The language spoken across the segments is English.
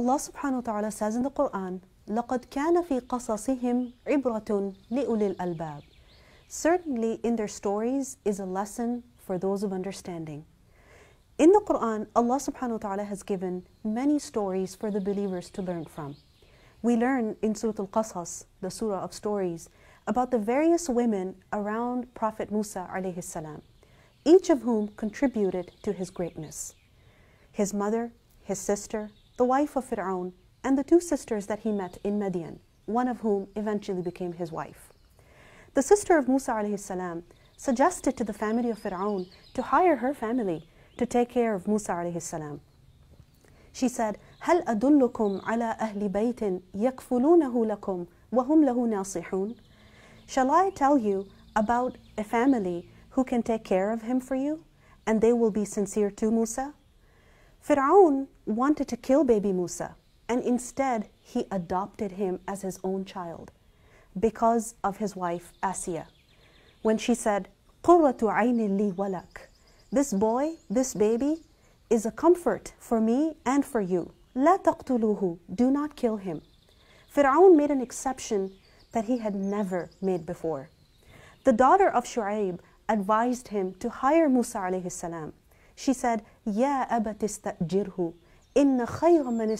Allah subhanahu wa ta'ala says in the Quran, لَقَدْ كَانَ فِي قَصَصِهِمْ عِبْرَةٌ لِأُولِي الْأَلْبَابِ Certainly in their stories is a lesson for those of understanding. In the Quran, Allah subhanahu wa ta'ala has given many stories for the believers to learn from. We learn in Surah Al-Qasas, the surah of stories, about the various women around Prophet Musa alayhi salam, each of whom contributed to his greatness. His mother, his sister, the wife of Fir'aun, and the two sisters that he met in Median, one of whom eventually became his wife. The sister of Musa السلام, suggested to the family of Fir'aun to hire her family to take care of Musa السلام. She said, هل أدلكم على أهل بيت يكفلونه لكم وهم له ناصحون? Shall I tell you about a family who can take care of him for you? And they will be sincere to Musa? Firaun wanted to kill baby Musa, and instead he adopted him as his own child because of his wife Asiya. When she said, قُرَّةُ عَيْنٍ لِي وَلَكَ This boy, this baby, is a comfort for me and for you. لَا تَقْتُلُوهُ Do not kill him. Firaun made an exception that he had never made before. The daughter of Shu'aib advised him to hire Musa alayhi salam she said, Ya abat Inna khayr man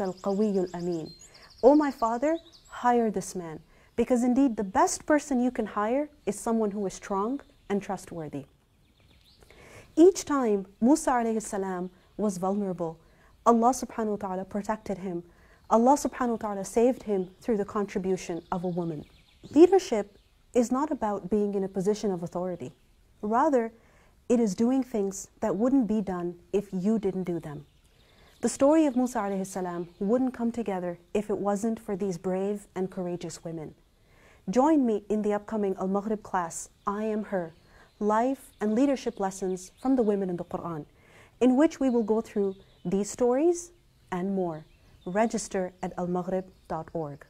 al amin. O my father, hire this man. Because indeed, the best person you can hire is someone who is strong and trustworthy. Each time Musa alayhi salam was vulnerable, Allah subhanahu wa ta'ala protected him. Allah subhanahu wa ta'ala saved him through the contribution of a woman. Leadership is not about being in a position of authority. Rather, it is doing things that wouldn't be done if you didn't do them. The story of Musa alayhi salam wouldn't come together if it wasn't for these brave and courageous women. Join me in the upcoming Al Maghrib class, I Am Her Life and Leadership Lessons from the Women in the Quran, in which we will go through these stories and more. Register at almaghrib.org.